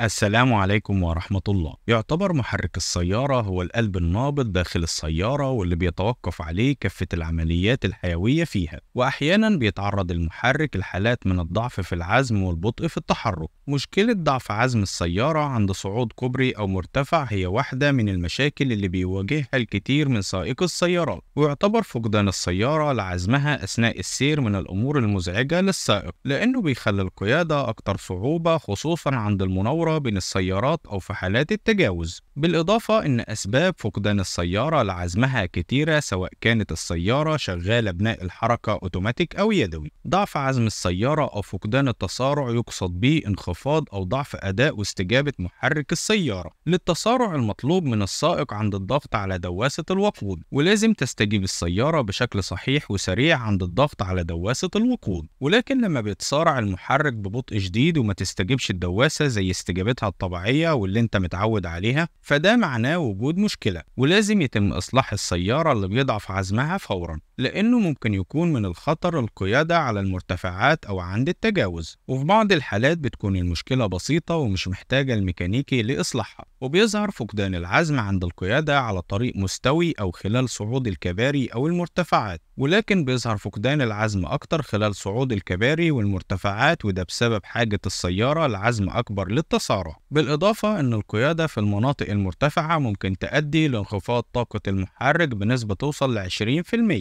السلام عليكم ورحمة الله يعتبر محرك السيارة هو القلب النابض داخل السيارة واللي بيتوقف عليه كافة العمليات الحيوية فيها وأحيانا بيتعرض المحرك لحالات من الضعف في العزم والبطء في التحرك مشكلة ضعف عزم السيارة عند صعود كوبري أو مرتفع هي واحدة من المشاكل اللي بيواجهها الكثير من سائق السيارات، ويعتبر فقدان السيارة لعزمها أثناء السير من الأمور المزعجة للسائق، لأنه بيخلي القيادة أكثر صعوبة خصوصًا عند المناورة بين السيارات أو في حالات التجاوز، بالإضافة إن أسباب فقدان السيارة لعزمها كثيرة سواء كانت السيارة شغالة بناء الحركة أوتوماتيك أو يدوي، ضعف عزم السيارة أو فقدان التسارع يقصد به انخفاض أو ضعف أداء واستجابة محرك السيارة للتسارع المطلوب من السائق عند الضغط على دواسة الوقود ولازم تستجيب السيارة بشكل صحيح وسريع عند الضغط على دواسة الوقود ولكن لما بيتسارع المحرك ببطء شديد وما تستجيبش الدواسة زي استجابتها الطبيعية واللي انت متعود عليها فده معناه وجود مشكلة ولازم يتم إصلاح السيارة اللي بيضعف عزمها فورا لأنه ممكن يكون من الخطر القيادة على المرتفعات أو عند التجاوز وفي بعض الحالات بتكون المشكلة بسيطة ومش محتاجة الميكانيكي لإصلاحها وبيظهر فقدان العزم عند القيادة على طريق مستوي أو خلال صعود الكباري أو المرتفعات ولكن بيظهر فقدان العزم أكتر خلال صعود الكباري والمرتفعات وده بسبب حاجة السيارة لعزم أكبر للتسارع بالإضافة أن القيادة في المناطق المرتفعة ممكن تؤدي لانخفاض طاقة المحرك بنسبة توصل ل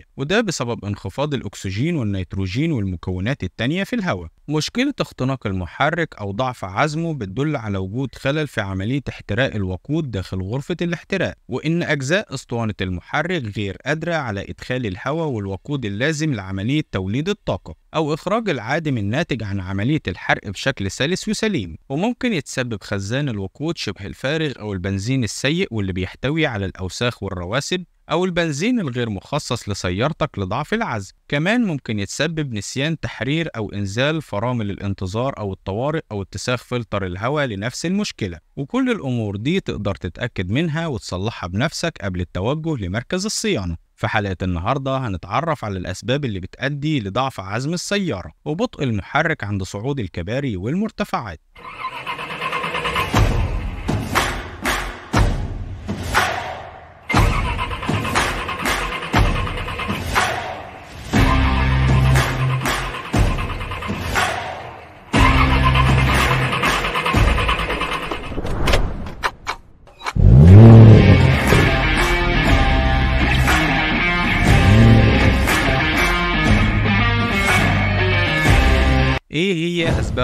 20% وده بسبب انخفاض الأكسجين والنيتروجين والمكونات التانية في الهواء مشكلة اختناق المحرك أو ضعف عزمه بتدل على وجود خلل في عملية احتراق الوقود داخل غرفة الاحتراق وإن أجزاء أسطوانة المحرك غير قادرة على إدخال الهواء والوقود اللازم لعملية توليد الطاقة أو إخراج العادم الناتج عن عملية الحرق بشكل سلس وسليم وممكن يتسبب خزان الوقود شبه الفارغ أو البنزين السيء واللي بيحتوي على الأوساخ والرواسب أو البنزين الغير مخصص لسيارتك لضعف العزم كمان ممكن يتسبب نسيان تحرير أو إنزال فرامل الانتظار أو الطوارئ أو اتساخ فلتر الهواء لنفس المشكلة وكل الأمور دي تقدر تتأكد منها وتصلحها بنفسك قبل التوجه لمركز الصيانة في حلقة النهاردة هنتعرف على الأسباب اللي بتأدي لضعف عزم السيارة وبطء المحرك عند صعود الكباري والمرتفعات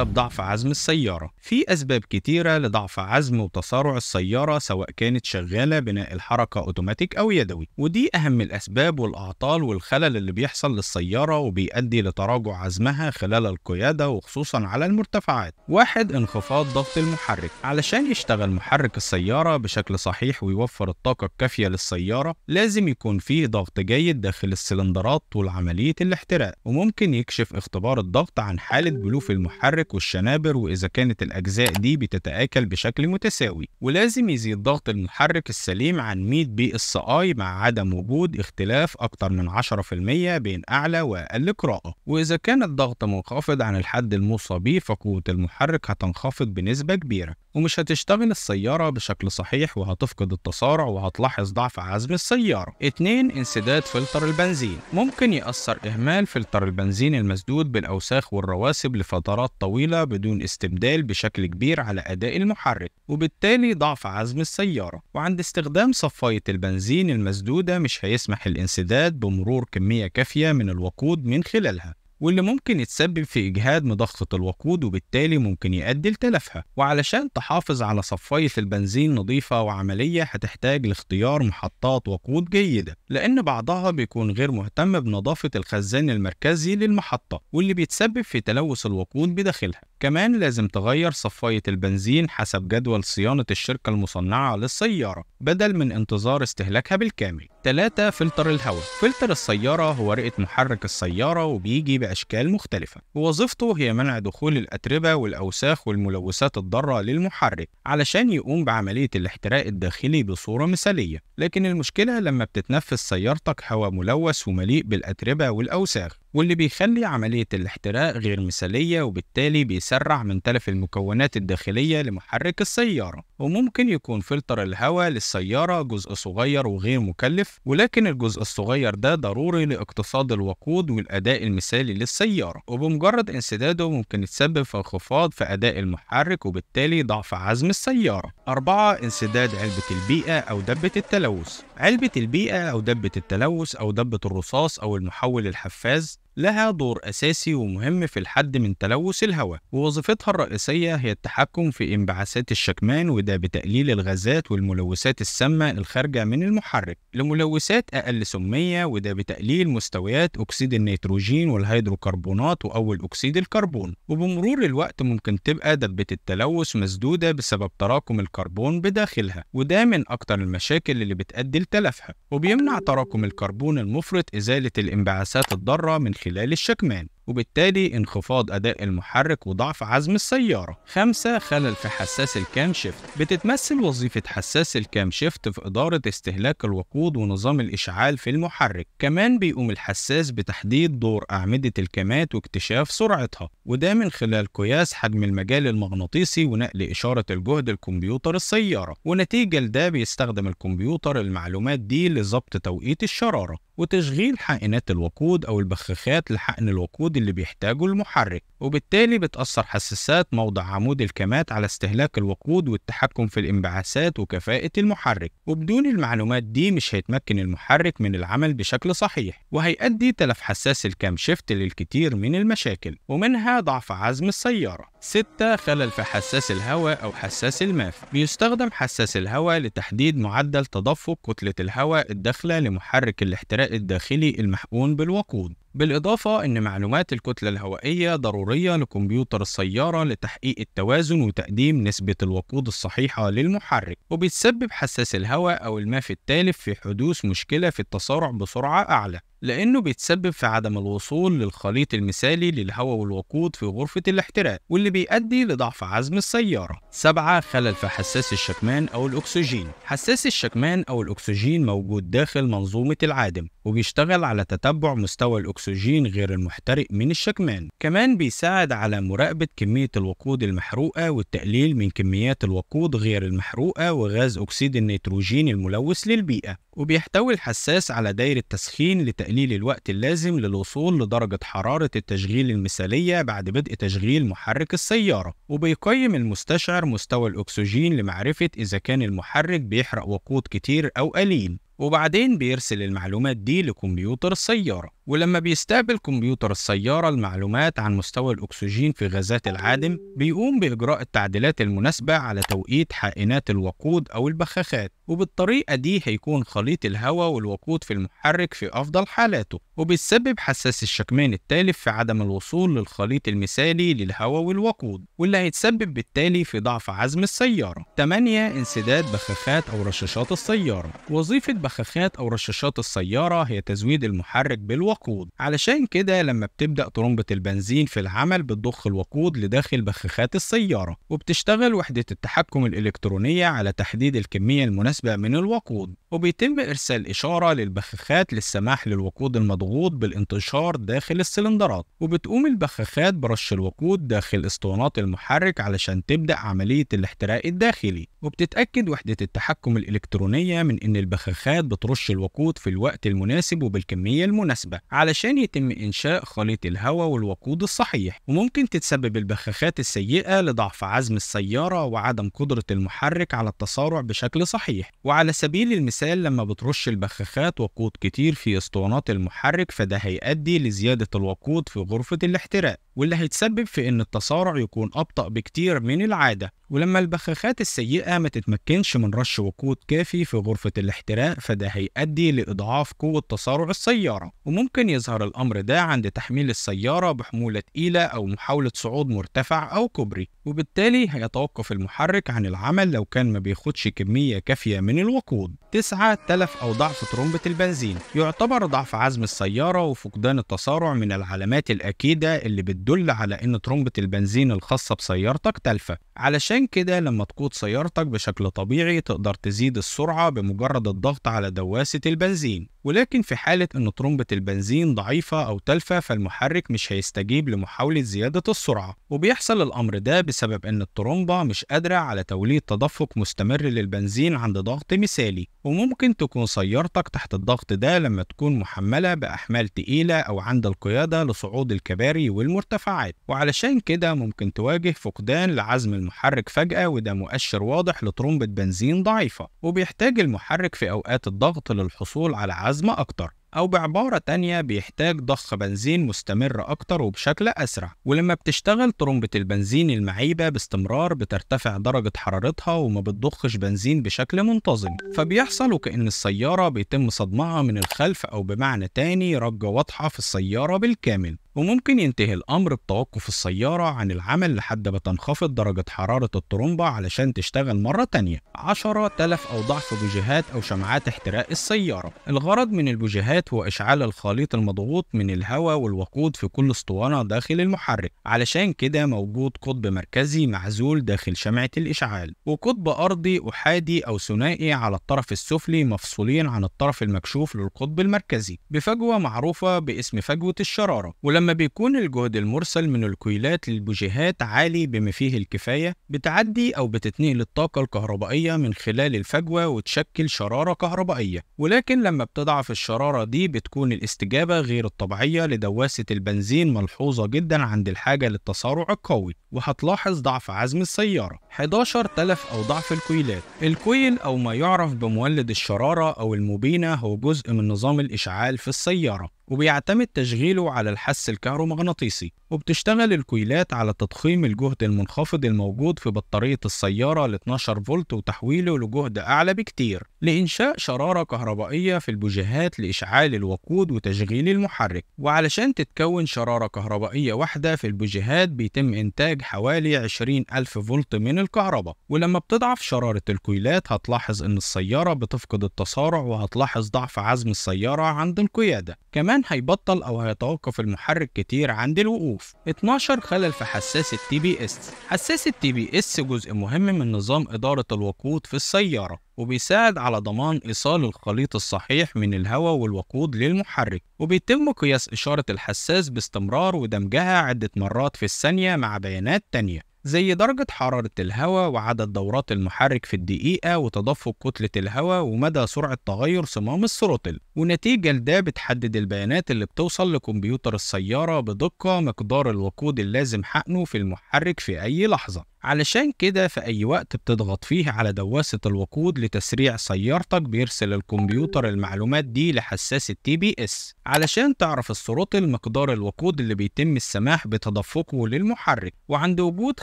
أسباب ضعف عزم السيارة في أسباب كتيرة لضعف عزم وتسارع السيارة سواء كانت شغالة بناء الحركة أوتوماتيك أو يدوي ودي أهم الأسباب والأعطال والخلل اللي بيحصل للسيارة وبيؤدي لتراجع عزمها خلال القيادة وخصوصا على المرتفعات واحد انخفاض ضغط المحرك علشان يشتغل محرك السيارة بشكل صحيح ويوفر الطاقة الكافية للسيارة لازم يكون فيه ضغط جيد داخل السلندرات طول عملية الاحتراق وممكن يكشف اختبار الضغط عن حالة بلوف المحرك السمك والشنابر وإذا كانت الأجزاء دي بتتآكل بشكل متساوي ولازم يزيد ضغط المحرك السليم عن 100 بي اس اي مع عدم وجود اختلاف أكتر من 10% بين أعلى وأقل قراءة وإذا كان الضغط منخفض عن الحد الموصى به فقوة المحرك هتنخفض بنسبة كبيرة ومش هتشتغل السيارة بشكل صحيح وهتفقد التسارع وهتلاحظ ضعف عزم السيارة 2 انسداد فلتر البنزين ممكن يأثر إهمال فلتر البنزين المسدود بالأوساخ والرواسب لفترات طويلة بدون استبدال بشكل كبير على أداء المحرك وبالتالي ضعف عزم السيارة وعند استخدام صفاية البنزين المسدودة مش هيسمح الانسداد بمرور كمية كافية من الوقود من خلالها واللي ممكن يتسبب في إجهاد مضخة الوقود وبالتالي ممكن يؤدي لتلفها وعلشان تحافظ على صفاية البنزين نظيفة وعملية هتحتاج لاختيار محطات وقود جيدة لأن بعضها بيكون غير مهتم بنظافة الخزان المركزي للمحطة واللي بيتسبب في تلوث الوقود بداخلها كمان لازم تغير صفاية البنزين حسب جدول صيانة الشركة المصنعة للسيارة بدل من انتظار استهلاكها بالكامل 3 فلتر الهواء فلتر السيارة هو رئة محرك السيارة وبيجي بأشكال مختلفة ووظيفته هي منع دخول الأتربة والأوساخ والملوثات الضارة للمحرك علشان يقوم بعملية الاحتراق الداخلي بصورة مثالية لكن المشكلة لما بتتنفس سيارتك هواء ملوث ومليء بالأتربة والأوساخ واللي بيخلي عملية الاحتراق غير مثالية وبالتالي بيسرع من تلف المكونات الداخلية لمحرك السيارة وممكن يكون فلتر الهواء للسيارة جزء صغير وغير مكلف ولكن الجزء الصغير ده ضروري لاقتصاد الوقود والأداء المثالي للسيارة وبمجرد انسداده ممكن يتسبب في انخفاض في أداء المحرك وبالتالي ضعف عزم السيارة أربعة انسداد علبة البيئة أو دبة التلوث علبة البيئة أو دبة التلوث أو دبة الرصاص أو المحول الحفاز لها دور أساسي ومهم في الحد من تلوث الهواء ووظيفتها الرئيسية هي التحكم في انبعاثات الشكمان وده بتقليل الغازات والملوثات السامة الخارجة من المحرك لملوثات أقل سمية وده بتقليل مستويات أكسيد النيتروجين والهيدروكربونات وأول أكسيد الكربون وبمرور الوقت ممكن تبقى دبة التلوث مسدودة بسبب تراكم الكربون بداخلها وده من أكتر المشاكل اللي بتؤدي لتلفها وبيمنع تراكم الكربون المفرط إزالة الانبعاثات الضارة من خلال الشكمان وبالتالي انخفاض أداء المحرك وضعف عزم السيارة. خمسة خلل في حساس الكام شيفت بتتمثل وظيفة حساس الكام شيفت في إدارة استهلاك الوقود ونظام الإشعال في المحرك. كمان بيقوم الحساس بتحديد دور أعمدة الكامات واكتشاف سرعتها وده من خلال قياس حجم المجال المغناطيسي ونقل إشارة الجهد لكمبيوتر السيارة ونتيجة لده بيستخدم الكمبيوتر المعلومات دي لضبط توقيت الشرارة وتشغيل حائنات الوقود أو البخاخات لحقن الوقود اللي بيحتاجه المحرك وبالتالي بتأثر حساسات موضع عمود الكمات على استهلاك الوقود والتحكم في الانبعاثات وكفاءة المحرك وبدون المعلومات دي مش هيتمكن المحرك من العمل بشكل صحيح وهيؤدي تلف حساس شيفت للكثير من المشاكل ومنها ضعف عزم السيارة 6 خلل في حساس الهواء أو حساس الماف بيستخدم حساس الهواء لتحديد معدل تدفق كتلة الهواء الداخلة لمحرك الاحتراق الداخلي المحقون بالوقود بالإضافة أن معلومات الكتلة الهوائية ضرورية لكمبيوتر السيارة لتحقيق التوازن وتقديم نسبة الوقود الصحيحة للمحرك وبتسبب حساس الهواء أو الماء في التالف في حدوث مشكلة في التسارع بسرعة أعلى لأنه بيتسبب في عدم الوصول للخليط المثالي للهواء والوقود في غرفة الاحتراق واللي بيؤدي لضعف عزم السيارة. 7 خلل في حساس الشكمان أو الأكسجين حساس الشكمان أو الأكسجين موجود داخل منظومة العادم وبيشتغل على تتبع مستوى الأكسجين غير المحترق من الشكمان كمان بيساعد على مراقبة كمية الوقود المحروقة والتقليل من كميات الوقود غير المحروقة وغاز أكسيد النيتروجين الملوث للبيئة وبيحتوي الحساس على دايرة تسخين لتقليل الوقت اللازم للوصول لدرجة حرارة التشغيل المثالية بعد بدء تشغيل محرك السيارة، وبيقيم المستشعر مستوى الأكسجين لمعرفة إذا كان المحرك بيحرق وقود كتير أو قليل، وبعدين بيرسل المعلومات دي لكمبيوتر السيارة ولما بيستقبل كمبيوتر السيارة المعلومات عن مستوى الأكسجين في غازات العادم بيقوم بإجراء التعديلات المناسبة على توقيت حائنات الوقود أو البخاخات وبالطريقة دي هيكون خليط الهواء والوقود في المحرك في أفضل حالاته وبيسبب حساس الشكمان التالف في عدم الوصول للخليط المثالي للهواء والوقود واللي هيتسبب بالتالي في ضعف عزم السيارة 8 انسداد بخاخات أو رشاشات السيارة وظيفة البخاخات أو رشاشات السيارة هي تزويد المحرك بالوقود علشان كده لما بتبدأ طرمبه البنزين في العمل بتضخ الوقود لداخل بخاخات السيارة وبتشتغل وحدة التحكم الإلكترونية على تحديد الكمية المناسبة من الوقود وبيتم إرسال إشارة للبخاخات للسماح للوقود المضغوط بالانتشار داخل السلندرات وبتقوم البخاخات برش الوقود داخل اسطوانات المحرك علشان تبدأ عملية الاحتراق الداخلي وبتتأكد وحدة التحكم الإلكترونية من إن البخاخات الجامعات بترش الوقود في الوقت المناسب وبالكمية المناسبة علشان يتم إنشاء خليط الهواء والوقود الصحيح وممكن تتسبب البخاخات السيئة لضعف عزم السيارة وعدم قدرة المحرك على التسارع بشكل صحيح وعلى سبيل المثال لما بترش البخاخات وقود كتير في اسطوانات المحرك فده هيؤدي لزيادة الوقود في غرفة الاحتراق واللي هيتسبب في إن التسارع يكون أبطأ بكتير من العادة ولما البخاخات السيئة ما تتمكنش من رش وقود كافي في غرفة الاحتراق فده هيؤدي لإضعاف قوة تسارع السيارة وممكن يظهر الأمر ده عند تحميل السيارة بحمولة تقيلة أو محاولة صعود مرتفع أو كوبري وبالتالي هيتوقف المحرك عن العمل لو كان ما بياخدش كمية كافية من الوقود تسعة تلف أو ضعف ترمبة البنزين يعتبر ضعف عزم السيارة وفقدان التسارع من العلامات الأكيدة اللي بتدل على إن ترمبة البنزين الخاصة بسيارتك تلفة علشان كده لما تقود سيارتك بشكل طبيعي تقدر تزيد السرعة بمجرد الضغط على دواسة البنزين ولكن في حالة إن طرمبة البنزين ضعيفة أو تلفة فالمحرك مش هيستجيب لمحاولة زيادة السرعة وبيحصل الأمر ده بسبب إن الطرمبة مش قادرة على توليد تدفق مستمر للبنزين عند ضغط مثالي وممكن تكون سيارتك تحت الضغط ده لما تكون محملة بأحمال تقيلة أو عند القيادة لصعود الكباري والمرتفعات وعلشان كده ممكن تواجه فقدان لعزم المحرك فجأة وده مؤشر واضح لطرمبة بنزين ضعيفة وبيحتاج المحرك في أوقات الضغط للحصول على عزم أكتر أو بعبارة تانية بيحتاج ضخ بنزين مستمر أكتر وبشكل أسرع ولما بتشتغل طرمبة البنزين المعيبة باستمرار بترتفع درجة حرارتها وما بتضخش بنزين بشكل منتظم فبيحصل وكأن السيارة بيتم صدمها من الخلف أو بمعنى تاني رجة واضحة في السيارة بالكامل وممكن ينتهي الأمر بتوقف السيارة عن العمل لحد ما تنخفض درجة حرارة الطرمبة علشان تشتغل مرة تانية 10 تلف أو ضعف بوجيهات أو شمعات احتراق السيارة الغرض من البوجيهات هو إشعال الخليط المضغوط من الهواء والوقود في كل اسطوانة داخل المحرك علشان كده موجود قطب مركزي معزول داخل شمعة الإشعال وقطب أرضي أحادي أو ثنائي على الطرف السفلي مفصولين عن الطرف المكشوف للقطب المركزي بفجوة معروفة باسم فجوة الشرارة ولما ولما بيكون الجهد المرسل من الكويلات للبوجيهات عالي بما فيه الكفاية بتعدي أو بتتنقل الطاقة الكهربائية من خلال الفجوة وتشكل شرارة كهربائية ولكن لما بتضعف الشرارة دي بتكون الاستجابة غير الطبيعية لدواسة البنزين ملحوظة جدا عند الحاجة للتسارع القوي وهتلاحظ ضعف عزم السيارة 11 تلف أو ضعف الكويلات الكويل أو ما يعرف بمولد الشرارة أو المبينة هو جزء من نظام الإشعال في السيارة وبيعتمد تشغيله على الحس الكهرومغناطيسي وبتشتغل الكويلات على تضخيم الجهد المنخفض الموجود في بطارية السيارة ل 12 فولت وتحويله لجهد أعلى بكتير لإنشاء شرارة كهربائية في البوجيهات لإشعال الوقود وتشغيل المحرك وعلشان تتكون شرارة كهربائية واحدة في البوجيهات بيتم إنتاج حوالي 20 ألف فولت من الكهرباء ولما بتضعف شرارة الكويلات هتلاحظ إن السيارة بتفقد التسارع وهتلاحظ ضعف عزم السيارة عند القيادة كمان هيبطل أو هيتوقف المحرك كتير عند الوقوف الظروف 12 خلل في حساس التي بي اس حساس التي بي اس جزء مهم من نظام إدارة الوقود في السيارة وبيساعد على ضمان إيصال الخليط الصحيح من الهواء والوقود للمحرك وبيتم قياس إشارة الحساس باستمرار ودمجها عدة مرات في الثانية مع بيانات تانية زي درجة حرارة الهواء وعدد دورات المحرك في الدقيقة وتدفق كتلة الهواء ومدى سرعة تغير صمام السروتل ونتيجة لده بتحدد البيانات اللي بتوصل لكمبيوتر السيارة بدقة مقدار الوقود اللازم حقنه في المحرك في أي لحظة علشان كده في أي وقت بتضغط فيه على دواسة الوقود لتسريع سيارتك بيرسل الكمبيوتر المعلومات دي لحساس التي بي اس علشان تعرف السروتل مقدار الوقود اللي بيتم السماح بتدفقه للمحرك وعند وجود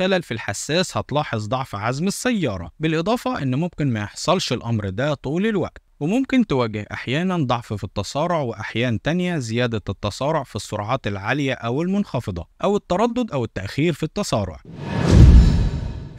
خلل في الحساس هتلاحظ ضعف عزم السيارة بالإضافة إن ممكن ما يحصلش الأمر ده طول الوقت وممكن تواجه أحيانا ضعف في التسارع وأحيان تانية زيادة التسارع في السرعات العالية أو المنخفضة أو التردد أو التأخير في التسارع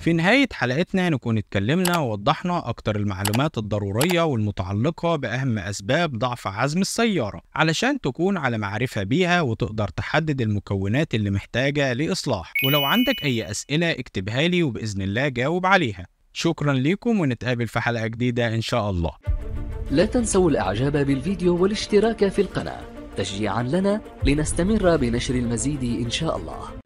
في نهاية حلقتنا نكون اتكلمنا ووضحنا أكتر المعلومات الضرورية والمتعلقة بأهم أسباب ضعف عزم السيارة علشان تكون على معرفة بيها وتقدر تحدد المكونات اللي محتاجة لإصلاح ولو عندك أي أسئلة اكتبها لي وبإذن الله جاوب عليها شكرا لكم ونتقابل في حلقة جديدة إن شاء الله لا تنسوا الإعجاب بالفيديو والاشتراك في القناة تشجيعا لنا لنستمر بنشر المزيد إن شاء الله